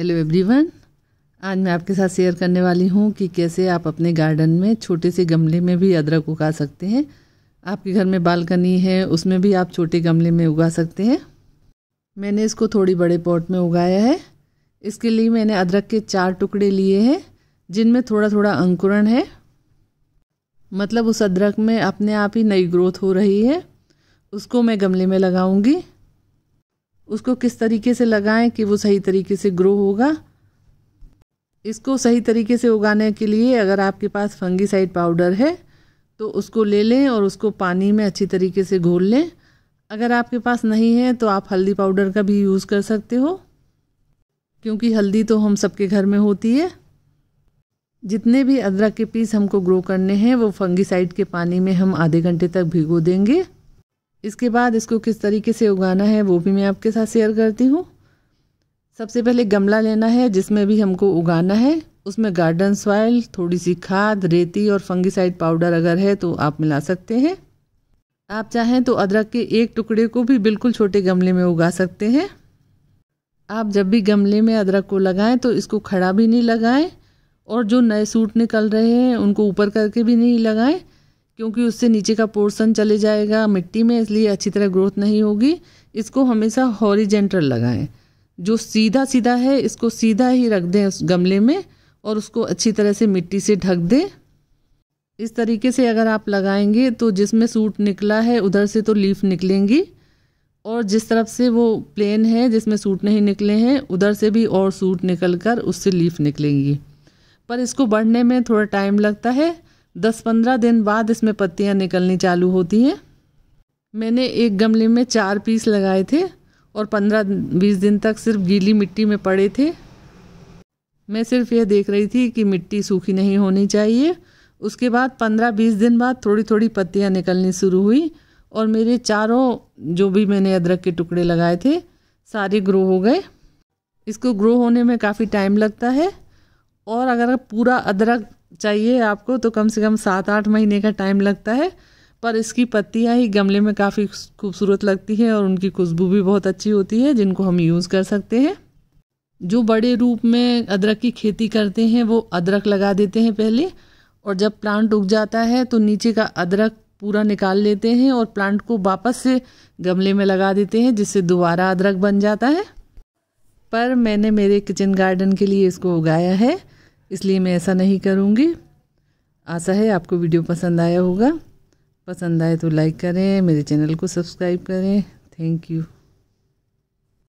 hello everyone आज मैं आपके साथ शेयर करने वाली हूँ कि कैसे आप अपने गार्डन में छोटे से गमले में भी अदरक उगा सकते हैं आपके घर में बालकनी है उसमें भी आप छोटे गमले में उगा सकते हैं मैंने इसको थोड़ी बड़े पॉट में उगाया है इसके लिए मैंने अदरक के चार टुकड़े लिए हैं जिनमें थोड़ा थोड़ा अंकुरण है मतलब उस अदरक में अपने आप ही नई ग्रोथ हो रही है उसको मैं गमले में लगाऊंगी उसको किस तरीके से लगाएं कि वो सही तरीके से ग्रो होगा इसको सही तरीके से उगाने के लिए अगर आपके पास फंगीसाइड पाउडर है तो उसको ले लें और उसको पानी में अच्छी तरीके से घोल लें अगर आपके पास नहीं है तो आप हल्दी पाउडर का भी यूज़ कर सकते हो क्योंकि हल्दी तो हम सबके घर में होती है जितने भी अदरक के पीस हमको ग्रो करने हैं वो फंगीसाइड के पानी में हम आधे घंटे तक भिगो देंगे इसके बाद इसको किस तरीके से उगाना है वो भी मैं आपके साथ शेयर करती हूँ सबसे पहले गमला लेना है जिसमें भी हमको उगाना है उसमें गार्डन सॉइल थोड़ी सी खाद रेती और फंगिसाइड पाउडर अगर है तो आप मिला सकते हैं आप चाहें तो अदरक के एक टुकड़े को भी बिल्कुल छोटे गमले में उगा सकते हैं आप जब भी गमले में अदरक को लगाएं तो इसको खड़ा भी नहीं लगाएं और जो नए सूट निकल रहे हैं उनको ऊपर करके भी नहीं लगाएं क्योंकि उससे नीचे का पोर्सन चले जाएगा मिट्टी में इसलिए अच्छी तरह ग्रोथ नहीं होगी इसको हमेशा हॉरिजेंटल लगाएं जो सीधा सीधा है इसको सीधा ही रख दें उस गमले में और उसको अच्छी तरह से मिट्टी से ढक दें इस तरीके से अगर आप लगाएंगे तो जिसमें सूट निकला है उधर से तो लीफ निकलेंगी और जिस तरफ से वो प्लेन है जिसमें सूट नहीं निकले हैं उधर से भी और सूट निकल कर उससे लीफ निकलेंगी पर इसको बढ़ने में थोड़ा टाइम लगता है दस पंद्रह दिन बाद इसमें पत्तियाँ निकलनी चालू होती हैं मैंने एक गमले में चार पीस लगाए थे और पंद्रह बीस दिन तक सिर्फ गीली मिट्टी में पड़े थे मैं सिर्फ यह देख रही थी कि मिट्टी सूखी नहीं होनी चाहिए उसके बाद पंद्रह बीस दिन बाद थोड़ी थोड़ी पत्तियाँ निकलनी शुरू हुई और मेरे चारों जो भी मैंने अदरक के टुकड़े लगाए थे सारे ग्रो हो गए इसको ग्रो होने में काफ़ी टाइम लगता है और अगर पूरा अदरक चाहिए आपको तो कम से कम सात आठ महीने का टाइम लगता है पर इसकी पत्तियाँ ही गमले में काफ़ी खूबसूरत लगती है और उनकी खुशबू भी बहुत अच्छी होती है जिनको हम यूज़ कर सकते हैं जो बड़े रूप में अदरक की खेती करते हैं वो अदरक लगा देते हैं पहले और जब प्लांट उग जाता है तो नीचे का अदरक पूरा निकाल लेते हैं और प्लांट को वापस से गमले में लगा देते हैं जिससे दोबारा अदरक बन जाता है पर मैंने मेरे किचन गार्डन के लिए इसको उगाया है इसलिए मैं ऐसा नहीं करूँगी आशा है आपको वीडियो पसंद आया होगा पसंद आए तो लाइक करें मेरे चैनल को सब्सक्राइब करें थैंक यू